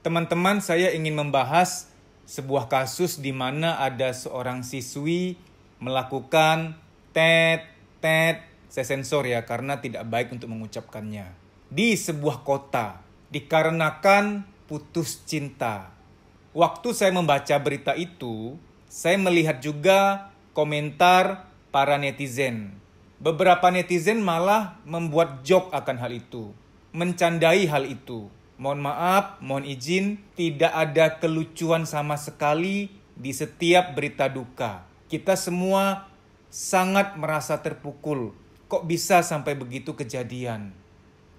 Teman-teman, saya ingin membahas sebuah kasus di mana ada seorang siswi melakukan tet tet saya sensor ya karena tidak baik untuk mengucapkannya. Di sebuah kota dikarenakan putus cinta. Waktu saya membaca berita itu, saya melihat juga komentar para netizen Beberapa netizen malah membuat joke akan hal itu, mencandai hal itu. Mohon maaf, mohon izin, tidak ada kelucuan sama sekali di setiap berita duka. Kita semua sangat merasa terpukul. Kok bisa sampai begitu kejadian?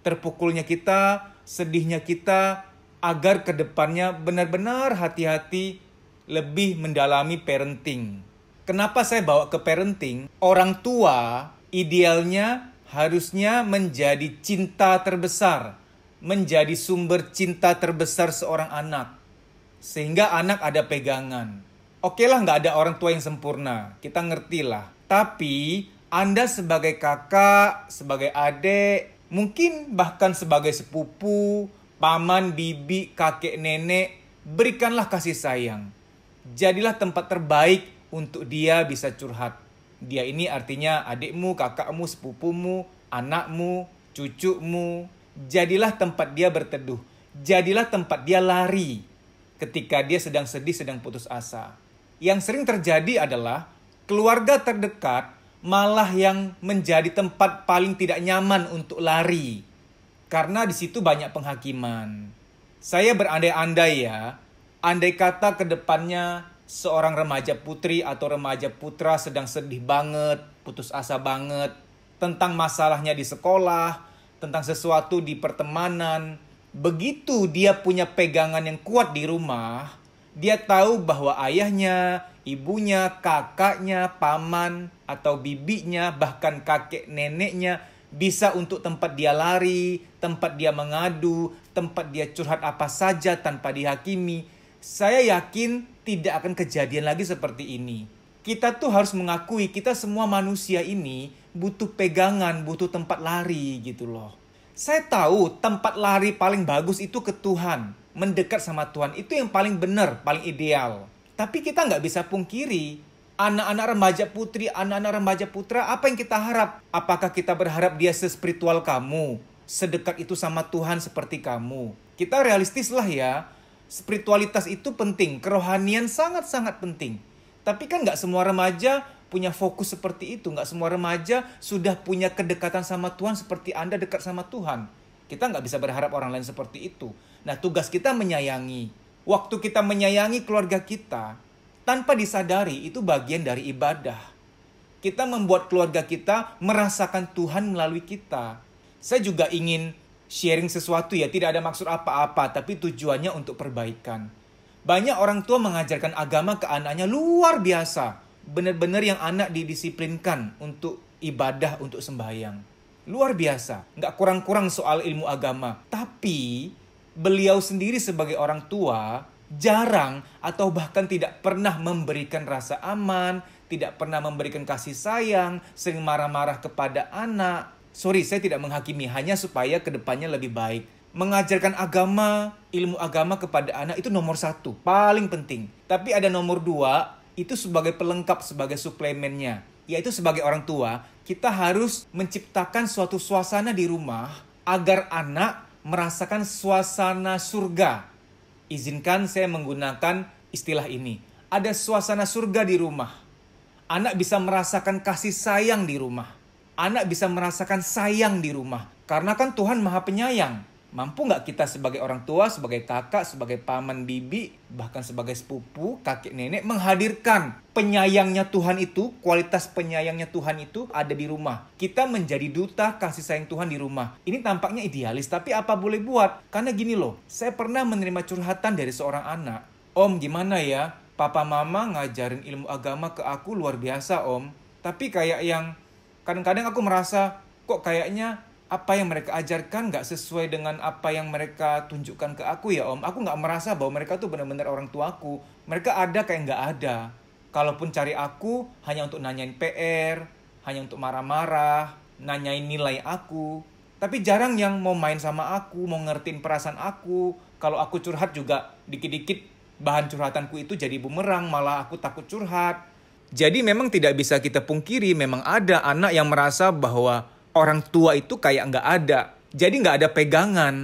Terpukulnya kita, sedihnya kita, agar kedepannya benar-benar hati-hati lebih mendalami parenting. Kenapa saya bawa ke parenting? Orang tua idealnya harusnya menjadi cinta terbesar, menjadi sumber cinta terbesar seorang anak. Sehingga anak ada pegangan. Oke okay lah nggak ada orang tua yang sempurna, kita ngerti lah. Tapi Anda sebagai kakak, sebagai adik, mungkin bahkan sebagai sepupu, paman, bibi, kakek, nenek, berikanlah kasih sayang. Jadilah tempat terbaik untuk dia bisa curhat dia ini artinya adikmu, kakakmu, sepupumu, anakmu, cucumu. Jadilah tempat dia berteduh. Jadilah tempat dia lari ketika dia sedang sedih, sedang putus asa. Yang sering terjadi adalah keluarga terdekat malah yang menjadi tempat paling tidak nyaman untuk lari. Karena di situ banyak penghakiman. Saya berandai-andai ya, andai kata ke depannya seorang remaja putri atau remaja putra sedang sedih banget, putus asa banget, tentang masalahnya di sekolah, tentang sesuatu di pertemanan. Begitu dia punya pegangan yang kuat di rumah, dia tahu bahwa ayahnya, ibunya, kakaknya, paman, atau bibinya, bahkan kakek neneknya bisa untuk tempat dia lari, tempat dia mengadu, tempat dia curhat apa saja tanpa dihakimi saya yakin tidak akan kejadian lagi seperti ini. Kita tuh harus mengakui kita semua manusia ini butuh pegangan, butuh tempat lari gitu loh. Saya tahu tempat lari paling bagus itu ke Tuhan. Mendekat sama Tuhan itu yang paling benar, paling ideal. Tapi kita nggak bisa pungkiri anak-anak remaja putri, anak-anak remaja putra, apa yang kita harap? Apakah kita berharap dia sespiritual kamu? Sedekat itu sama Tuhan seperti kamu? Kita realistis lah ya, spiritualitas itu penting, kerohanian sangat-sangat penting. Tapi kan nggak semua remaja punya fokus seperti itu, nggak semua remaja sudah punya kedekatan sama Tuhan seperti Anda dekat sama Tuhan. Kita nggak bisa berharap orang lain seperti itu. Nah tugas kita menyayangi. Waktu kita menyayangi keluarga kita, tanpa disadari itu bagian dari ibadah. Kita membuat keluarga kita merasakan Tuhan melalui kita. Saya juga ingin sharing sesuatu ya, tidak ada maksud apa-apa, tapi tujuannya untuk perbaikan. Banyak orang tua mengajarkan agama ke anaknya luar biasa. Benar-benar yang anak didisiplinkan untuk ibadah, untuk sembahyang. Luar biasa, nggak kurang-kurang soal ilmu agama. Tapi beliau sendiri sebagai orang tua jarang atau bahkan tidak pernah memberikan rasa aman, tidak pernah memberikan kasih sayang, sering marah-marah kepada anak, Sorry, saya tidak menghakimi, hanya supaya kedepannya lebih baik. Mengajarkan agama, ilmu agama kepada anak itu nomor satu, paling penting. Tapi ada nomor dua, itu sebagai pelengkap, sebagai suplemennya. Yaitu sebagai orang tua, kita harus menciptakan suatu suasana di rumah agar anak merasakan suasana surga. Izinkan saya menggunakan istilah ini. Ada suasana surga di rumah. Anak bisa merasakan kasih sayang di rumah anak bisa merasakan sayang di rumah. Karena kan Tuhan maha penyayang. Mampu nggak kita sebagai orang tua, sebagai kakak, sebagai paman bibi, bahkan sebagai sepupu, kakek nenek menghadirkan penyayangnya Tuhan itu, kualitas penyayangnya Tuhan itu ada di rumah. Kita menjadi duta kasih sayang Tuhan di rumah. Ini tampaknya idealis, tapi apa boleh buat? Karena gini loh, saya pernah menerima curhatan dari seorang anak. Om gimana ya, papa mama ngajarin ilmu agama ke aku luar biasa om. Tapi kayak yang kadang-kadang aku merasa kok kayaknya apa yang mereka ajarkan nggak sesuai dengan apa yang mereka tunjukkan ke aku ya om. Aku nggak merasa bahwa mereka tuh benar-benar orang tuaku. Mereka ada kayak nggak ada. Kalaupun cari aku hanya untuk nanyain PR, hanya untuk marah-marah, nanyain nilai aku. Tapi jarang yang mau main sama aku, mau ngertiin perasaan aku. Kalau aku curhat juga dikit-dikit bahan curhatanku itu jadi bumerang, malah aku takut curhat. Jadi memang tidak bisa kita pungkiri, memang ada anak yang merasa bahwa orang tua itu kayak nggak ada. Jadi nggak ada pegangan.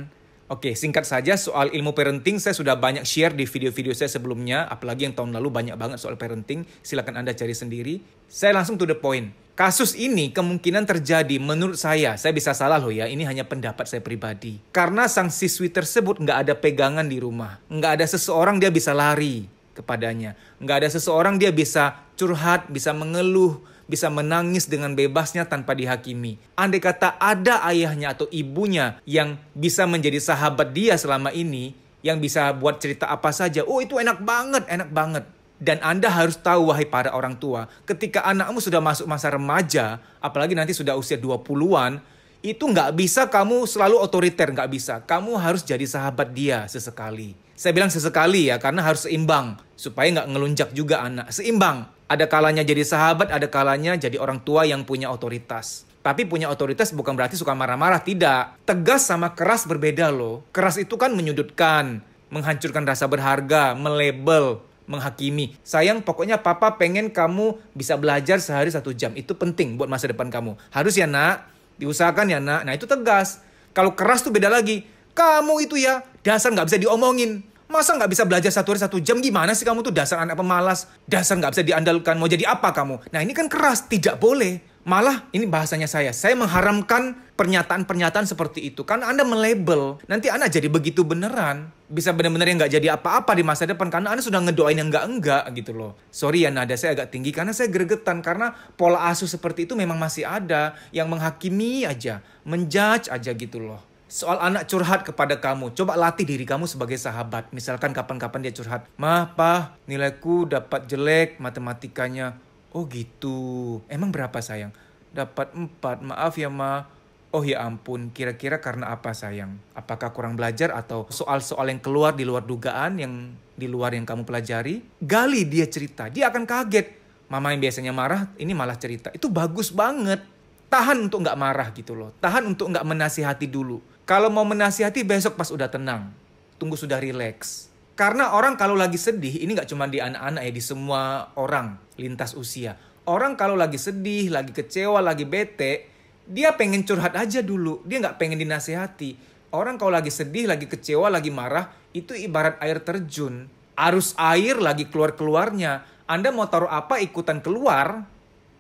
Oke, singkat saja soal ilmu parenting saya sudah banyak share di video-video saya sebelumnya, apalagi yang tahun lalu banyak banget soal parenting, silahkan Anda cari sendiri. Saya langsung to the point. Kasus ini kemungkinan terjadi menurut saya, saya bisa salah loh ya, ini hanya pendapat saya pribadi. Karena sang siswi tersebut nggak ada pegangan di rumah, nggak ada seseorang dia bisa lari kepadanya. Nggak ada seseorang dia bisa curhat, bisa mengeluh, bisa menangis dengan bebasnya tanpa dihakimi. Andai kata ada ayahnya atau ibunya yang bisa menjadi sahabat dia selama ini, yang bisa buat cerita apa saja, oh itu enak banget, enak banget. Dan Anda harus tahu, wahai para orang tua, ketika anakmu sudah masuk masa remaja, apalagi nanti sudah usia 20-an, itu nggak bisa kamu selalu otoriter, nggak bisa. Kamu harus jadi sahabat dia sesekali saya bilang sesekali ya, karena harus seimbang. Supaya nggak ngelunjak juga anak. Seimbang. Ada kalanya jadi sahabat, ada kalanya jadi orang tua yang punya otoritas. Tapi punya otoritas bukan berarti suka marah-marah, tidak. Tegas sama keras berbeda loh. Keras itu kan menyudutkan, menghancurkan rasa berharga, melebel, menghakimi. Sayang, pokoknya papa pengen kamu bisa belajar sehari satu jam. Itu penting buat masa depan kamu. Harus ya nak, diusahakan ya nak. Nah itu tegas. Kalau keras tuh beda lagi kamu itu ya, dasar nggak bisa diomongin. Masa nggak bisa belajar satu hari satu jam? Gimana sih kamu tuh dasar anak pemalas? Dasar nggak bisa diandalkan, mau jadi apa kamu? Nah ini kan keras, tidak boleh. Malah ini bahasanya saya, saya mengharamkan pernyataan-pernyataan seperti itu. Karena Anda melebel, nanti Anda jadi begitu beneran. Bisa benar-benar yang nggak jadi apa-apa di masa depan karena Anda sudah ngedoain yang nggak enggak gitu loh. Sorry ya nada saya agak tinggi karena saya gregetan. Karena pola asuh seperti itu memang masih ada yang menghakimi aja, menjudge aja gitu loh soal anak curhat kepada kamu. Coba latih diri kamu sebagai sahabat. Misalkan kapan-kapan dia curhat, "Mah, pa, nilaiku dapat jelek matematikanya." "Oh, gitu. Emang berapa, sayang?" "Dapat empat Maaf ya, Ma." "Oh ya ampun, kira-kira karena apa, sayang? Apakah kurang belajar atau soal-soal yang keluar di luar dugaan yang di luar yang kamu pelajari?" Gali dia cerita. Dia akan kaget. Mama yang biasanya marah, ini malah cerita. Itu bagus banget tahan untuk nggak marah gitu loh. Tahan untuk nggak menasihati dulu. Kalau mau menasihati besok pas udah tenang. Tunggu sudah relax. Karena orang kalau lagi sedih, ini nggak cuma di anak-anak ya, di semua orang lintas usia. Orang kalau lagi sedih, lagi kecewa, lagi bete, dia pengen curhat aja dulu. Dia nggak pengen dinasihati. Orang kalau lagi sedih, lagi kecewa, lagi marah, itu ibarat air terjun. Arus air lagi keluar-keluarnya. Anda mau taruh apa ikutan keluar,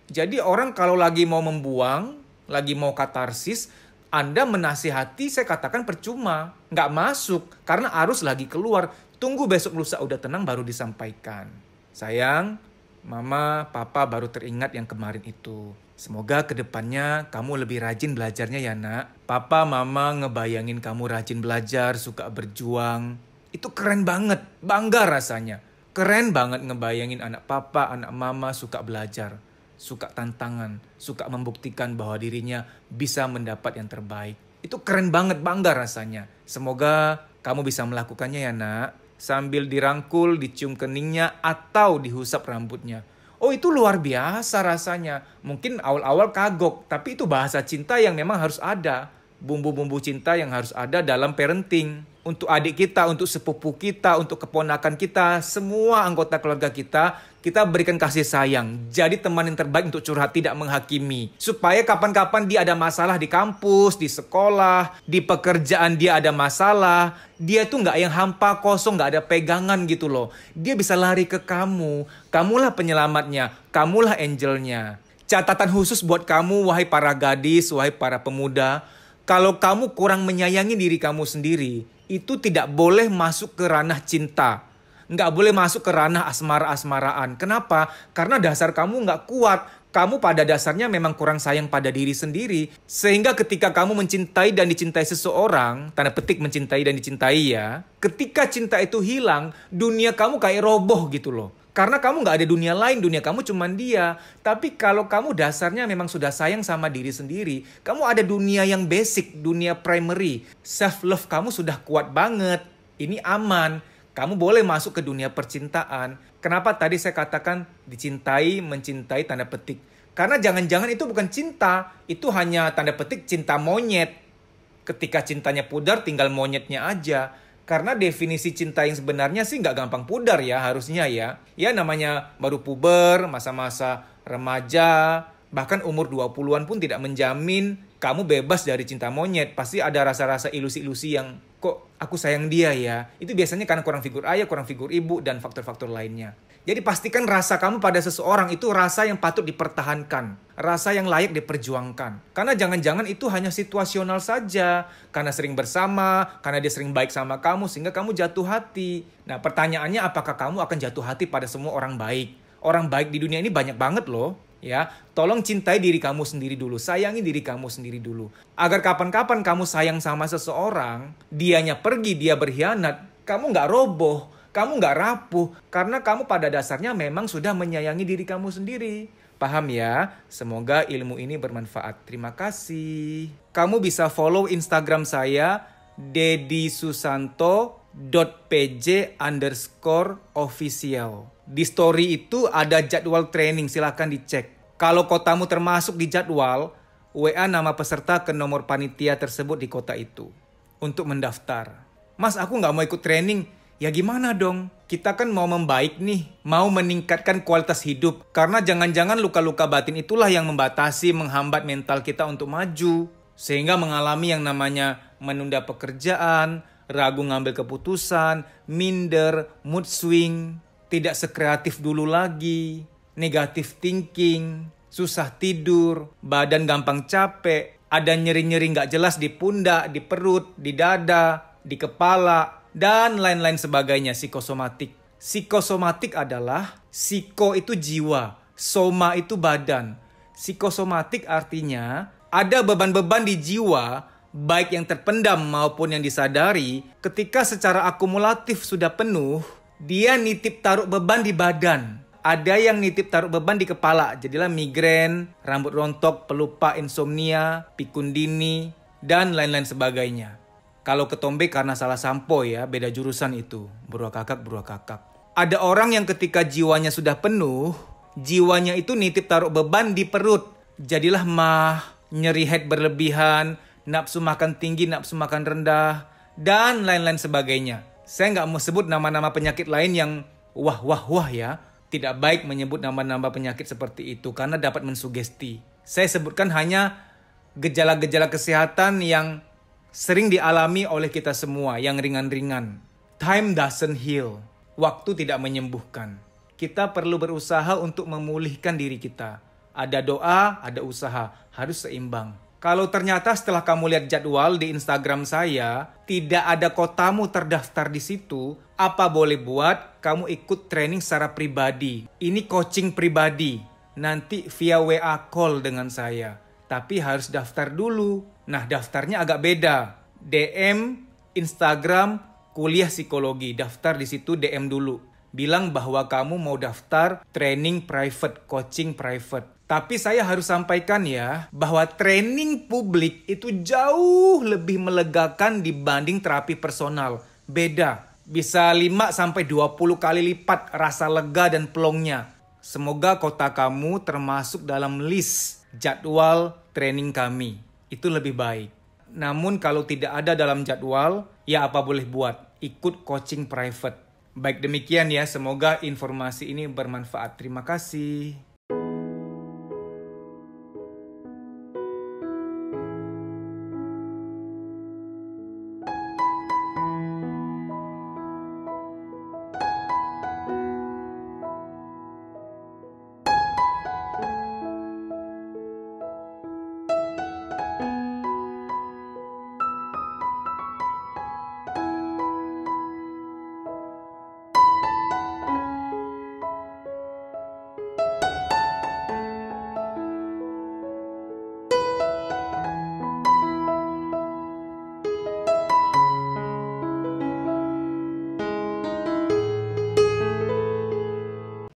jadi orang kalau lagi mau membuang, lagi mau katarsis, Anda menasihati saya katakan percuma, nggak masuk karena arus lagi keluar. Tunggu besok lusa udah tenang baru disampaikan. Sayang, mama, papa baru teringat yang kemarin itu. Semoga kedepannya kamu lebih rajin belajarnya ya nak. Papa, mama ngebayangin kamu rajin belajar, suka berjuang. Itu keren banget, bangga rasanya. Keren banget ngebayangin anak papa, anak mama suka belajar suka tantangan, suka membuktikan bahwa dirinya bisa mendapat yang terbaik. Itu keren banget, bangga rasanya. Semoga kamu bisa melakukannya ya nak, sambil dirangkul, dicium keningnya, atau dihusap rambutnya. Oh itu luar biasa rasanya. Mungkin awal-awal kagok, tapi itu bahasa cinta yang memang harus ada bumbu-bumbu cinta yang harus ada dalam parenting untuk adik kita, untuk sepupu kita, untuk keponakan kita, semua anggota keluarga kita, kita berikan kasih sayang. Jadi teman yang terbaik untuk curhat tidak menghakimi. Supaya kapan-kapan dia ada masalah di kampus, di sekolah, di pekerjaan dia ada masalah, dia tuh nggak yang hampa kosong, nggak ada pegangan gitu loh. Dia bisa lari ke kamu, kamulah penyelamatnya, kamulah angelnya. Catatan khusus buat kamu, wahai para gadis, wahai para pemuda, kalau kamu kurang menyayangi diri kamu sendiri, itu tidak boleh masuk ke ranah cinta. Nggak boleh masuk ke ranah asmara-asmaraan. Kenapa? Karena dasar kamu nggak kuat kamu pada dasarnya memang kurang sayang pada diri sendiri. Sehingga ketika kamu mencintai dan dicintai seseorang, tanda petik mencintai dan dicintai ya, ketika cinta itu hilang, dunia kamu kayak roboh gitu loh. Karena kamu gak ada dunia lain, dunia kamu cuma dia. Tapi kalau kamu dasarnya memang sudah sayang sama diri sendiri, kamu ada dunia yang basic, dunia primary. Self-love kamu sudah kuat banget, ini aman kamu boleh masuk ke dunia percintaan. Kenapa tadi saya katakan dicintai, mencintai tanda petik? Karena jangan-jangan itu bukan cinta, itu hanya tanda petik cinta monyet. Ketika cintanya pudar, tinggal monyetnya aja. Karena definisi cinta yang sebenarnya sih nggak gampang pudar ya harusnya ya. Ya namanya baru puber, masa-masa remaja, bahkan umur 20-an pun tidak menjamin kamu bebas dari cinta monyet pasti ada rasa-rasa ilusi-ilusi yang kok aku sayang dia ya itu biasanya karena kurang figur ayah kurang figur ibu dan faktor-faktor lainnya jadi pastikan rasa kamu pada seseorang itu rasa yang patut dipertahankan rasa yang layak diperjuangkan karena jangan-jangan itu hanya situasional saja karena sering bersama karena dia sering baik sama kamu sehingga kamu jatuh hati nah pertanyaannya apakah kamu akan jatuh hati pada semua orang baik orang baik di dunia ini banyak banget loh ya. Tolong cintai diri kamu sendiri dulu, sayangi diri kamu sendiri dulu. Agar kapan-kapan kamu sayang sama seseorang, dianya pergi, dia berkhianat, kamu nggak roboh, kamu nggak rapuh, karena kamu pada dasarnya memang sudah menyayangi diri kamu sendiri. Paham ya? Semoga ilmu ini bermanfaat. Terima kasih. Kamu bisa follow Instagram saya, susanto pj underscore official. Di story itu ada jadwal training, silahkan dicek. Kalau kotamu termasuk di jadwal, WA nama peserta ke nomor panitia tersebut di kota itu untuk mendaftar. Mas, aku nggak mau ikut training. Ya gimana dong? Kita kan mau membaik nih, mau meningkatkan kualitas hidup. Karena jangan-jangan luka-luka batin itulah yang membatasi, menghambat mental kita untuk maju. Sehingga mengalami yang namanya menunda pekerjaan, ragu ngambil keputusan, minder, mood swing tidak sekreatif dulu lagi, negatif thinking, susah tidur, badan gampang capek, ada nyeri-nyeri nggak jelas di pundak, di perut, di dada, di kepala, dan lain-lain sebagainya psikosomatik. Psikosomatik adalah psiko itu jiwa, soma itu badan. Psikosomatik artinya ada beban-beban di jiwa baik yang terpendam maupun yang disadari ketika secara akumulatif sudah penuh dia nitip taruh beban di badan. Ada yang nitip taruh beban di kepala, jadilah migrain, rambut rontok, pelupa, insomnia, pikun dini, dan lain-lain sebagainya. Kalau ketombe karena salah sampo ya, beda jurusan itu. Berua kakak, berua kakak. Ada orang yang ketika jiwanya sudah penuh, jiwanya itu nitip taruh beban di perut. Jadilah mah, nyeri head berlebihan, nafsu makan tinggi, nafsu makan rendah, dan lain-lain sebagainya. Saya nggak mau sebut nama-nama penyakit lain yang wah wah wah ya. Tidak baik menyebut nama-nama penyakit seperti itu karena dapat mensugesti. Saya sebutkan hanya gejala-gejala kesehatan yang sering dialami oleh kita semua yang ringan-ringan. Time doesn't heal. Waktu tidak menyembuhkan. Kita perlu berusaha untuk memulihkan diri kita. Ada doa, ada usaha, harus seimbang. Kalau ternyata setelah kamu lihat jadwal di Instagram saya, tidak ada kotamu terdaftar di situ, apa boleh buat kamu ikut training secara pribadi. Ini coaching pribadi, nanti via WA call dengan saya. Tapi harus daftar dulu. Nah, daftarnya agak beda. DM, Instagram, kuliah psikologi. Daftar di situ DM dulu. Bilang bahwa kamu mau daftar training private, coaching private tapi saya harus sampaikan ya, bahwa training publik itu jauh lebih melegakan dibanding terapi personal. Beda, bisa 5 sampai 20 kali lipat rasa lega dan pelongnya. Semoga kota kamu termasuk dalam list jadwal training kami. Itu lebih baik. Namun kalau tidak ada dalam jadwal, ya apa boleh buat, ikut coaching private. Baik demikian ya, semoga informasi ini bermanfaat. Terima kasih.